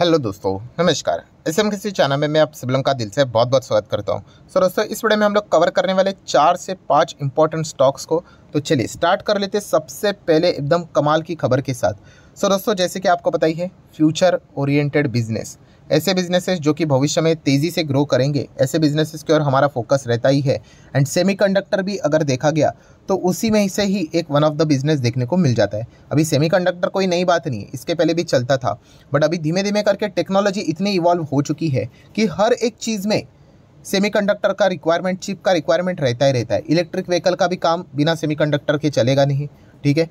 hello दोस्तों नमस्कार ऐसे हम किसी चैनल में मैं आप सिबलम का दिल से बहुत बहुत स्वागत करता हूं सो दोस्तों इस वीडियो में हम लोग कवर करने वाले चार से पाँच इंपॉर्टेंट स्टॉक्स को तो चलिए स्टार्ट कर लेते हैं सबसे पहले एकदम कमाल की खबर के साथ सो दोस्तों जैसे कि आपको बताइए फ्यूचर ओरिएंटेड बिजनेस ऐसे बिजनेसेस जो कि भविष्य में तेज़ी से ग्रो करेंगे ऐसे बिजनेसेस की ओर हमारा फोकस रहता ही है एंड सेमीकंडक्टर भी अगर देखा गया तो उसी में से ही एक वन ऑफ द बिजनेस देखने को मिल जाता है अभी सेमीकंडक्टर कोई नई बात नहीं है इसके पहले भी चलता था बट अभी धीमे धीमे करके टेक्नोलॉजी इतनी इवॉल्व हो चुकी है कि हर एक चीज़ में सेमीकंडक्टर का रिक्वायरमेंट चिप का रिक्वायरमेंट रहता ही रहता है इलेक्ट्रिक व्हीकल का भी काम बिना सेमीकंडक्टर के चलेगा नहीं ठीक है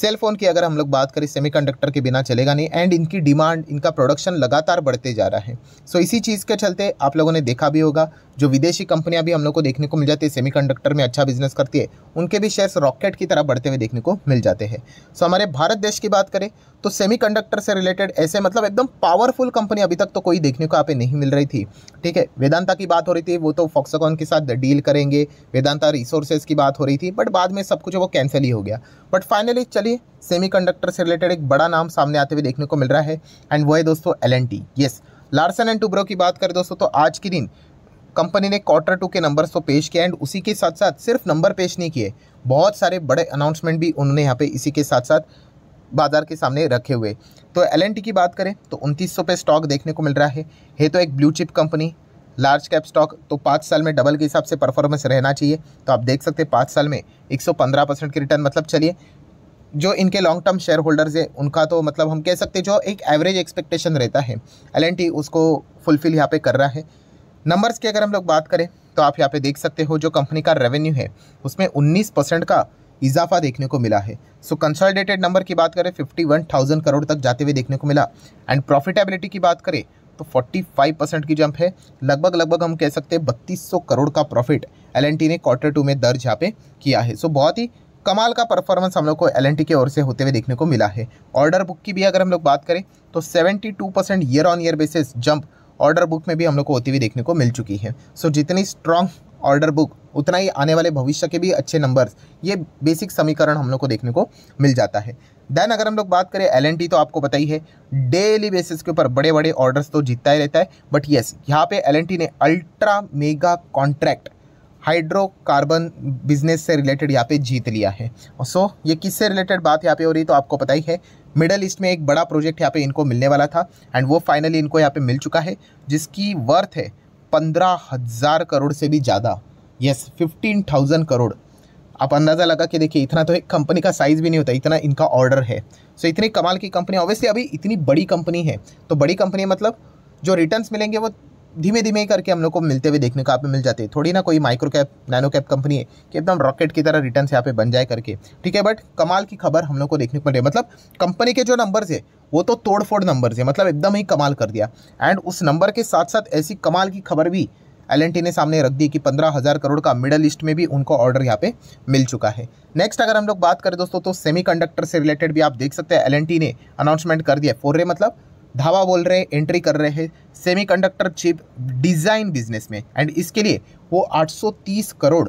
सेल फोन की अगर हम लोग बात करें सेमीकंडक्टर के बिना चलेगा नहीं एंड इनकी डिमांड इनका प्रोडक्शन लगातार बढ़ते जा रहा है सो so, इसी चीज़ के चलते आप लोगों ने देखा भी होगा जो विदेशी कंपनियां भी हम लोग को देखने को मिल जाती है सेमीकंडक्टर में अच्छा बिजनेस करती है उनके भी शेयर्स रॉकेट की तरह बढ़ते हुए देखने को मिल जाते हैं सो so, हमारे भारत देश की बात करें तो सेमी से रिलेटेड ऐसे मतलब एकदम पावरफुल कंपनी अभी तक तो कोई देखने को आप नहीं मिल रही थी ठीक है वेदांता की बात हो रही थी वो तो फॉक्सकॉन के साथ डील करेंगे वेदांता रिसोर्सेज की बात हो रही थी बट बाद में सब कुछ वो कैंसिल ही हो गया बट फाइनली स्पेशली सेमीकंडक्टर से रिलेटेड एक बड़ा नाम सामने आते हुए देखने को मिल रहा है एंड वो है दोस्तों L N T yes Larsen and Toubro की बात करें दोस्तों तो आज के दिन कंपनी ने क्वार्टर टू के नंबर्स तो पेश किए एंड उसी के साथ साथ सिर्फ नंबर पेश नहीं किए बहुत सारे बड़े अनाउंसमेंट भी उन्होंने यहाँ पे इसी के साथ साथ बाजार के सामने रखे हुए तो एल की बात करें तो उनतीस सौ पे स्टॉक देखने को मिल रहा है ये तो एक blue chip company large cap stock तो पाँच साल में डबल के हिसाब से परफॉर्मेंस रहना चाहिए तो आप देख सकते हैं पाँच साल में 115 परसेंट की रिटर्न मतलब चलिए जो इनके लॉन्ग टर्म शेयर होल्डर्स हैं उनका तो मतलब हम कह सकते जो एक एवरेज एक्सपेक्टेशन रहता है एल उसको फुलफ़िल यहाँ पे कर रहा है नंबर्स की अगर हम लोग बात करें तो आप यहाँ पे देख सकते हो जो कंपनी का रेवेन्यू है उसमें 19 परसेंट का इजाफा देखने को मिला है सो कंसोलिडेटेड नंबर की बात करें फिफ्टी करोड़ तक जाते हुए देखने को मिला एंड प्रॉफिटेबिलिटी की बात करें तो 45 परसेंट की जंप है लगभग लगभग हम कह सकते हैं बत्तीस करोड़ का प्रॉफिट एल ने क्वार्टर टू में दर्ज यहाँ पे किया है सो बहुत ही कमाल का परफॉर्मेंस हम लोग को एल की ओर से होते हुए देखने को मिला है ऑर्डर बुक की भी अगर हम लोग बात करें तो 72 percent year on year basis jump order book में भी हम लोग को होती हुई देखने को मिल चुकी है सो so, जितनी स्ट्रांग ऑर्डर बुक उतना ही आने वाले भविष्य के भी अच्छे नंबर्स ये बेसिक समीकरण हम लोग को देखने को मिल जाता है देन अगर हम लोग बात करें एल तो आपको पता ही है डेली बेसिस के ऊपर बड़े बड़े ऑर्डर्स तो जीतता ही रहता है बट येस यहाँ पे एल ने ultra mega contract hydrocarbon business से रिलेटेड यहाँ पे जीत लिया है सो ये किससे रिलेटेड बात यहाँ पे हो रही तो आपको पता ही है मिडल ईस्ट में एक बड़ा प्रोजेक्ट यहाँ पे इनको मिलने वाला था एंड वो फाइनली इनको यहाँ पे मिल चुका है जिसकी वर्थ है पंद्रह हज़ार करोड़ से भी ज़्यादा यस फिफ्टीन थाउजेंड करोड़ आप अंदाज़ा लगा कि देखिए इतना तो एक कंपनी का साइज़ भी नहीं होता इतना इनका ऑर्डर है सो so, इतनी कमाल की कंपनी ऑब्वियसली अभी इतनी बड़ी कंपनी है तो बड़ी कंपनी मतलब जो रिटर्न्स मिलेंगे वो धीमे धीमे करके हम लोग को मिलते हुए देखने को आप मिल जाते हैं थोड़ी ना कोई micro cap nano cap company है कि एकदम रॉकेट की तरह रिटर्न यहाँ पे बन जाए करके ठीक है बट कमाल की खबर हम लोग को देखने को मिल रही है मतलब कंपनी के जो नंबर्स है वो तो तोड़ फोड़ नंबर्स है मतलब एकदम ही कमाल कर दिया एंड उस नंबर के साथ साथ ऐसी कमाल की खबर भी एल ने सामने रख दी कि पंद्रह हज़ार करोड़ का मिडल ईस्ट में भी उनको ऑर्डर यहाँ पे मिल चुका है नेक्स्ट अगर हम लोग बात करें दोस्तों तो सेमीकंडक्टर से रिलेटेड भी आप देख सकते हैं एल ने अनाउंसमेंट कर दिया फोर मतलब धावा बोल रहे हैं एंट्री कर रहे हैं सेमीकंडक्टर चिप डिज़ाइन बिजनेस में एंड इसके लिए वो 830 करोड़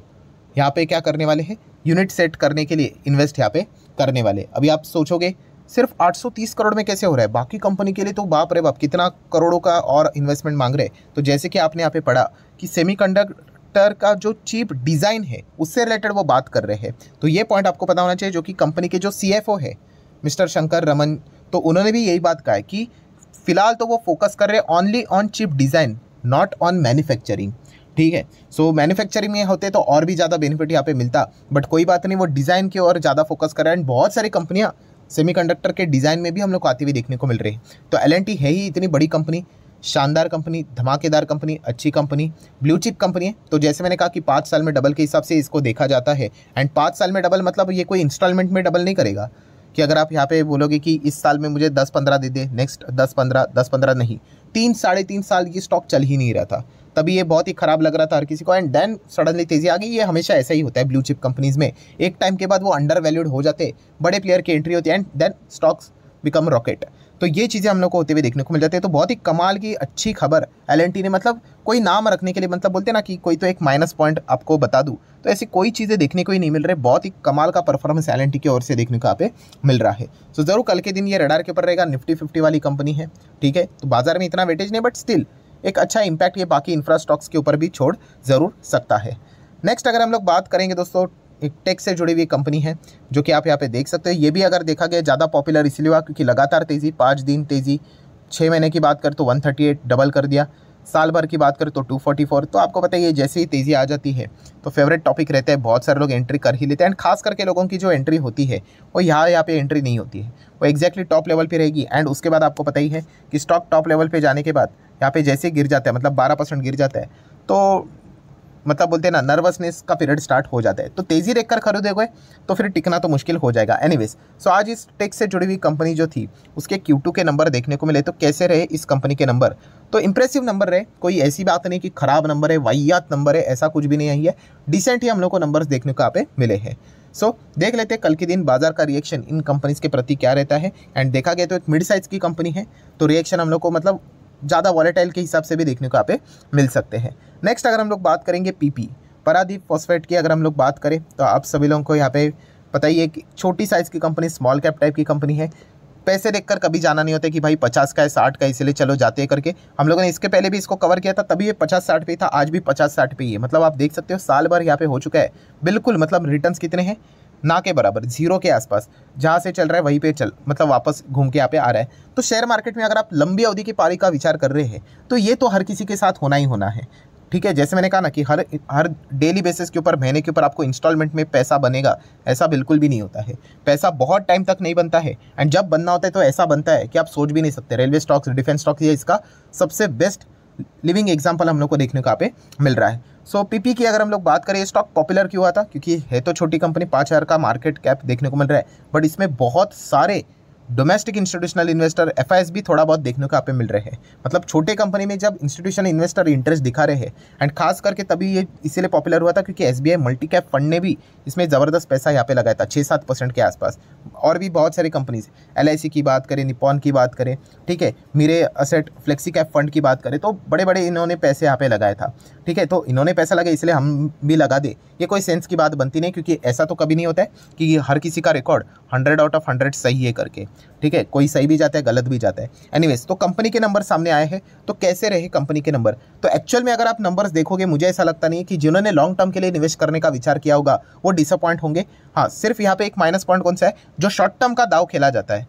यहाँ पे क्या करने वाले हैं यूनिट सेट करने के लिए इन्वेस्ट यहाँ पे करने वाले अभी आप सोचोगे सिर्फ 830 करोड़ में कैसे हो रहा है बाकी कंपनी के लिए तो बाप रे बाप कितना करोड़ों का और इन्वेस्टमेंट मांग रहे तो जैसे कि आपने यहाँ पे पढ़ा कि सेमी का जो चिप डिज़ाइन है उससे रिलेटेड वो बात कर रहे हैं तो ये पॉइंट आपको पता होना चाहिए जो कि कंपनी के जो सी है मिस्टर शंकर रमन तो उन्होंने भी यही बात कहा है कि फिलहाल तो वो फोकस कर रहे हैं only on chip design not on manufacturing ठीक है सो मैन्युफैक्चरिंग में होते तो और भी ज़्यादा बेनिफिट यहाँ पे मिलता बट कोई बात नहीं वो डिज़ाइन की ओर ज़्यादा फोकस कर रहा है एंड बहुत सारी कंपनियाँ सेमीकंडक्टर के डिज़ाइन में भी हम लोग को आती हुई देखने को मिल रही है तो एल है ही इतनी बड़ी कंपनी शानदार कंपनी धमाकेदार कंपनी अच्छी कंपनी ब्लू चिप कंपनी है तो जैसे मैंने कहा कि पाँच साल में डबल के हिसाब से इसको देखा जाता है एंड पाँच साल में डबल मतलब ये कोई इंस्टॉलमेंट में डबल नहीं करेगा कि अगर आप यहाँ पे बोलोगे कि इस साल में मुझे दस पंद्रह दे दे नेक्स्ट दस पंद्रह दस पंद्रह नहीं तीन साढ़े तीन साल ये स्टॉक चल ही नहीं रहा था तभी ये बहुत ही ख़राब लग रहा था हर किसी को एंड देन सडनली तेज़ी आ गई ये हमेशा ऐसा ही होता है ब्लू चिप कंपनीज़ में एक टाइम के बाद वो अंडर वैल्यूड हो जाते बड़े प्लेयर की एंट्री होती है and then stocks become rocket तो ये चीज़ें हम लोग को होते हुए देखने को मिल जाती है तो बहुत ही कमाल की अच्छी खबर एल ने मतलब कोई नाम रखने के लिए मतलब बोलते ना कि कोई तो एक माइनस पॉइंट आपको बता दूँ तो ऐसी कोई चीज़ें देखने को ही नहीं मिल रही बहुत ही कमाल का परफॉर्मेंस एल की ओर से देखने को यहाँ पे मिल रहा है तो ज़रूर कल के दिन ये रडार के ऊपर रहेगा निफ्टी फिफ्टी वाली कंपनी है ठीक है तो बाजार में इतना वेटेज नहीं बट स्टिल एक अच्छा इम्पैक्ट ये बाकी इंफ्रास्टॉक्स के ऊपर भी छोड़ ज़रूर सकता है नेक्स्ट अगर हम लोग बात करेंगे दोस्तों एक टेक से जुड़ी हुई कंपनी है जो कि आप यहाँ पे देख सकते हो ये भी अगर देखा गया ज़्यादा पॉपुलर इसलिए हुआ क्योंकि लगातार तेज़ी पाँच दिन तेज़ी छः महीने की बात कर तो 138 डबल कर दिया साल भर की बात कर तो 244 तो आपको पता है ये जैसे ही तेज़ी आ जाती है तो फेवरेट टॉपिक रहता है बहुत सारे लोग एंट्री कर ही लेते हैं एंड खास करके लोगों की जो एंट्री होती है वो यहाँ यहाँ पे एंट्री नहीं होती है वो एक्जैक्टली टॉप लेवल पे रहेगी एंड उसके बाद आपको पता ही है कि स्टॉक टॉप लेवल पर जाने के बाद यहाँ पे जैसे गिर जाता है मतलब बारह गिर जाता है तो मतलब बोलते हैं ना नर्वसनेस का पीरियड स्टार्ट हो जाता है तो तेज़ी देख कर खरीदोगे तो फिर टिकना तो मुश्किल हो जाएगा एनीवेज सो आज इस टेक से जुड़ी हुई कंपनी जो थी उसके क्यू के नंबर देखने को मिले तो कैसे रहे इस कंपनी के नंबर तो इंप्रेसिव नंबर रहे कोई ऐसी बात नहीं कि ख़राब नंबर है वाहियात नंबर है ऐसा कुछ भी नहीं है डिसेंट ही हम लोग को नंबर देखने को यहाँ पे मिले हैं सो so, देख लेते कल के दिन बाजार का रिएक्शन इन कंपनीज के प्रति क्या रहता है एंड देखा गया तो एक मिड साइज़ की कंपनी है तो रिएक्शन हम लोग को मतलब ज़्यादा वॉलेटाइल के हिसाब से भी देखने को यहाँ पे मिल सकते हैं नेक्स्ट अगर हम लोग बात करेंगे पीपी परादीप फॉस्फेट की अगर हम लोग बात करें तो आप सभी लोगों को यहाँ पे पता ही है कि छोटी साइज़ की कंपनी स्मॉल कैप टाइप की कंपनी है पैसे देखकर कभी जाना नहीं होता कि भाई पचास का है साठ का इसलिए चलो जाते हैं करके हम लोगों ने इसके पहले भी इसको कवर किया था तभी ये पचास साठ पे था आज भी पचास साठ पे ही है मतलब आप देख सकते हो साल भर यहाँ पे हो चुका है बिल्कुल मतलब रिटर्न्स कितने हैं ना के बराबर जीरो के आसपास जहाँ से चल रहा है वहीं पे चल मतलब वापस घूम के यहाँ पे आ रहा है तो शेयर मार्केट में अगर आप लंबी अवधि की पारी का विचार कर रहे हैं तो ये तो हर किसी के साथ होना ही होना है ठीक है जैसे मैंने कहा ना कि हर हर डेली बेसिस के ऊपर महीने के ऊपर आपको इंस्टॉलमेंट में पैसा बनेगा ऐसा बिल्कुल भी नहीं होता है पैसा बहुत टाइम तक नहीं बनता है एंड जब बनना होता है तो ऐसा बनता है कि आप सोच भी नहीं सकते रेलवे स्टॉक्स डिफेंस स्टॉक्स ये इसका सबसे बेस्ट लिविंग एग्जाम्पल हम लोग को देखने को यहाँ पे मिल रहा है सो so, पीपी की अगर हम लोग बात करें स्टॉक पॉपुलर क्यों हुआ था क्योंकि है तो छोटी कंपनी पाँच हज़ार का मार्केट कैप देखने को मिल रहा है बट इसमें बहुत सारे डोमेस्टिक इंस्टीट्यूशनल इन्वेस्टर एफ भी थोड़ा बहुत देखने को आप मिल रहे हैं मतलब छोटे कंपनी में जब इंस्टीट्यूशनल इन्वेस्टर इंटरेस्ट दिखा रहे हैं एंड खास करके तभी ये इसीलिए पॉपुलर हुआ था क्योंकि एस मल्टी कैप फंड ने भी इसमें ज़बरदस्त पैसा यहाँ पे लगाया था छः सात परसेंट के आसपास और भी बहुत सारी कंपनीज एल की बात करें निपॉन की बात करें ठीक है मेरे असेट फ्लेक्सी कैप फंड की बात करें तो बड़े बड़े इन्होंने पैसे यहाँ पे लगाया था ठीक है तो इन्होंने पैसा लगाया इसलिए हम भी लगा दे ये कोई सेंस की बात बनती नहीं क्योंकि ऐसा तो कभी नहीं होता है कि हर किसी का record hundred out of hundred सही है करके ठीक है कोई सही भी जाता है गलत भी जाता है एनीवेज तो कंपनी के नंबर सामने आए हैं तो कैसे रहे कंपनी के नंबर तो एक्चुअल में अगर आप नंबर्स देखोगे मुझे ऐसा लगता नहीं कि जिन्होंने लॉन्ग टर्म के लिए निवेश करने का विचार किया होगा वो डिसअपॉइंट होंगे हाँ सिर्फ यहाँ पे एक माइनस पॉइंट कौन सा है जो शॉर्ट टर्म का दाव खेला जाता है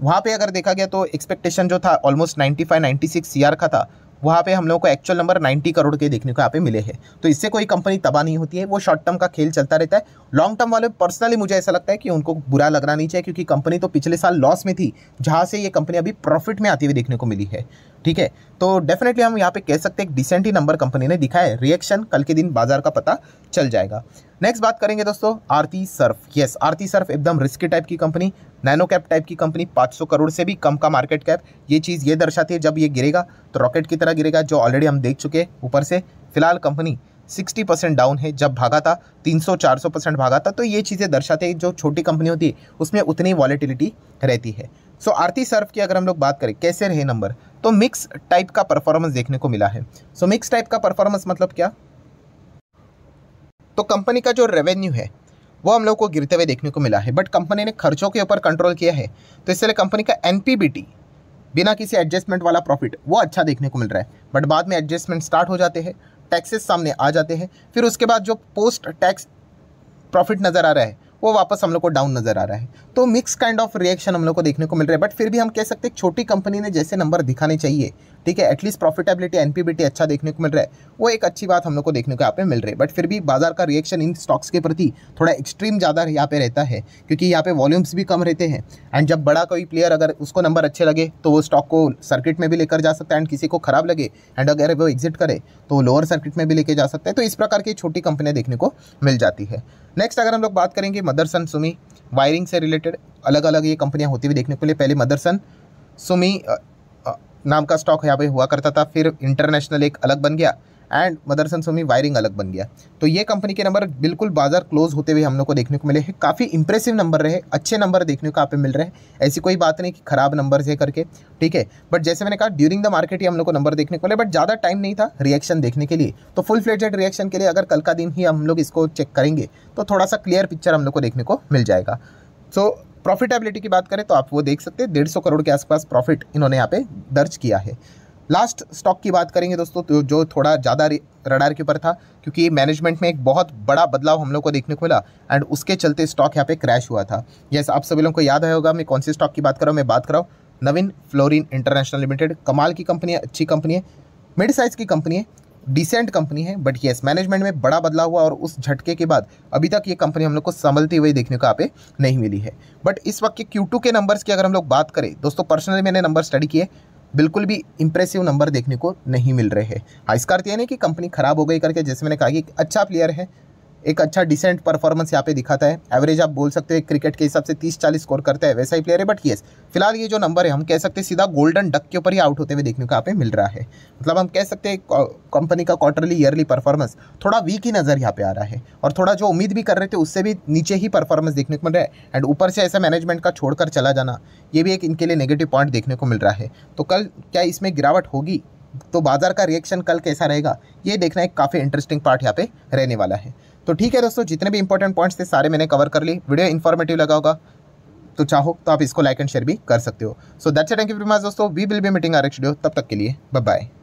वहाँ पे अगर देखा गया तो एक्सपेक्टेशन जो था ऑलमोस्ट 95 96 सीआर का था वहाँ पे हम लोग को एक्चुअल नंबर 90 करोड़ के देखने को यहाँ पे मिले हैं तो इससे कोई कंपनी तबाह नहीं होती है वो शॉर्ट टर्म का खेल चलता रहता है लॉन्ग टर्म वाले पर्सनली मुझे ऐसा लगता है कि उनको बुरा लगना नहीं चाहिए क्योंकि कंपनी तो पिछले साल लॉस में थी जहाँ से ये कंपनी अभी प्रॉफिट में आती हुई देखने को मिली है ठीक है तो डेफिनेटली हम यहाँ पे कह सकते हैं डिसेंट ही नंबर कंपनी ने दिखा है रिएक्शन कल के दिन बाजार का पता चल जाएगा नेक्स्ट बात करेंगे दोस्तों Aarti Surf yes Aarti Surf एकदम रिस्की टाइप की कंपनी नैनो कैप टाइप की कंपनी 500 करोड़ से भी कम का मार्केट कैप ये चीज़ ये दर्शाती है जब ये गिरेगा तो रॉकेट की तरह गिरेगा जो ऑलरेडी हम देख चुके हैं ऊपर से फिलहाल कंपनी 60 परसेंट डाउन है जब भागा था 300-400 परसेंट भागा था तो ये चीज़ें दर्शाते हैं जो छोटी कंपनी होती है उसमें उतनी वॉलेटिलिटी रहती है सो आरती सर्फ की अगर हम लोग बात करें कैसे रहे नंबर तो मिक्स टाइप का परफॉर्मेंस देखने को मिला है सो मिक्स टाइप का परफॉर्मेंस मतलब क्या तो कंपनी का जो रेवेन्यू है वो हम लोग को गिरते हुए देखने को मिला है बट कंपनी ने खर्चों के ऊपर कंट्रोल किया है तो इसलिए कंपनी का एन बिना किसी एडजस्टमेंट वाला प्रॉफिट वो अच्छा देखने को मिल रहा है बट बाद में एडजस्टमेंट स्टार्ट हो जाते हैं टैक्सेस सामने आ जाते हैं फिर उसके बाद जो पोस्ट टैक्स प्रॉफिट नज़र आ रहा है वो वापस हम लोग को डाउन नज़र आ रहा है तो मिक्स काइंड ऑफ रिएक्शन हम लोग को देखने को मिल रहा है बट फिर भी हम कह सकते हैं छोटी कंपनी ने जैसे नंबर दिखाने चाहिए ठीक है एटलीस्ट प्रॉफिटेबिलिटी एनपीबीटी अच्छा देखने को मिल रहा है वो एक अच्छी बात हम लोग को देखने को यहाँ पे मिल रही है बट फिर भी बाजार का रिएक्शन इन स्टॉक्स के प्रति थोड़ा एक्सट्रीम ज़्यादा यहाँ पे रहता है क्योंकि यहाँ पे वॉल्यूम्स भी कम रहते हैं एंड जब बड़ा कोई प्लेयर अगर उसको नंबर अच्छे लगे तो वो स्टॉक को सर्किट में भी लेकर जा सकता है एंड किसी को खराब लगे एंड अगर वो एग्जिट करे तो वो लोअर सर्किट में भी लेके जा सकते हैं तो इस प्रकार की छोटी कंपनियाँ देखने को मिल जाती है नेक्स्ट अगर हम लोग बात करेंगे मदरसन सुमी वायरिंग से रिलेटेड अलग अलग ये कंपनियाँ होती हुई देखने को लिए पहले मदरसन सुमी नाम का स्टॉक यहाँ पे हुआ करता था फिर इंटरनेशनल एक अलग बन गया एंड मदरसन सोमी वायरिंग अलग बन गया तो ये कंपनी के नंबर बिल्कुल बाजार क्लोज होते हुए हम लोग को देखने को मिले हैं काफ़ी इंप्रेसिव नंबर रहे अच्छे नंबर देखने को आप मिल रहे हैं ऐसी कोई बात नहीं कि खराब नंबर है करके ठीक है बट जैसे मैंने कहा ड्यूरिंग द मार्केट ही हम लोग को नंबर देखने को मिले बट ज़्यादा टाइम नहीं था रिएक्शन देखने के लिए तो फुल फ्लेटेड रिएक्शन के लिए अगर कल का दिन ही हम लोग इसको चेक करेंगे तो थोड़ा सा क्लियर पिक्चर हम लोग को देखने को मिल जाएगा सो so, प्रॉफिटेबिलिटी की बात करें तो आप वो देख सकते हैं डेढ़ करोड़ के आसपास प्रॉफिट इन्होंने यहाँ पे दर्ज किया है लास्ट स्टॉक की बात करेंगे दोस्तों तो जो थोड़ा ज़्यादा रडार के ऊपर था क्योंकि मैनेजमेंट में एक बहुत बड़ा बदलाव हम लोग को देखने को मिला एंड उसके चलते स्टॉक यहाँ पे क्रैश हुआ था यस आप सभी लोगों को याद आया होगा मैं कौन से स्टॉक की बात कर रहा हूँ मैं बात कर रहा हूँ नवीन फ्लोरिन इंटरनेशनल लिमिटेड कमाल की कंपनी है अच्छी कंपनी है मिड साइज़ की कंपनी है डिसेंट कंपनी है बट येस मैनेजमेंट में बड़ा बदलाव हुआ और उस झटके के बाद अभी तक ये कंपनी हम लोग को संभलती हुई देखने को आप नहीं मिली है बट इस वक्त के क्यू के नंबर्स की अगर हम लोग बात करें दोस्तों पर्सनली मैंने नंबर स्टडी किए बिल्कुल भी इंप्रेसिव नंबर देखने को नहीं मिल रहे हैं इसका अर्थ यह नहीं कि कंपनी खराब हो गई करके जैसे मैंने कहा कि अच्छा प्लेयर है एक अच्छा डिसेंट परफॉर्मेंस यहाँ पे दिखाता है एवरेज आप बोल सकते हो क्रिकेट के हिसाब से तीस चालीस स्कोर करता है वैसा ही प्लेयर है बट येस फिलहाल ये जो नंबर है हम कह सकते हैं सीधा गोल्डन डक के ऊपर ही आउट होते हुए देखने को यहाँ पे मिल रहा है मतलब हम कह सकते हैं कंपनी का क्वार्टरली ईयरली परफॉर्मेंस थोड़ा वीक ही नज़र यहाँ पे आ रहा है और थोड़ा जो उम्मीद भी कर रहे थे उससे भी नीचे ही परफॉर्मेंस देखने को मिल रहा है एंड ऊपर से ऐसा मैनेजमेंट का छोड़कर चला जाना ये भी एक इनके लिए नेगेटिव पॉइंट देखने को मिल रहा है तो कल क्या इसमें गिरावट होगी तो बाजार का रिएक्शन कल कैसा रहेगा ये देखना एक काफ़ी इंटरेस्टिंग पार्ट यहाँ पे रहने वाला है तो ठीक है दोस्तों जितने भी इंपॉर्टेंट पॉइंट्स थे सारे मैंने कवर कर ली वीडियो इन्फॉर्मेटिव लगा होगा तो चाहो तो आप इसको लाइक एंड शेयर भी कर सकते हो so that's thank you very much दोस्तों we will be meeting our video तब तक के लिए बाय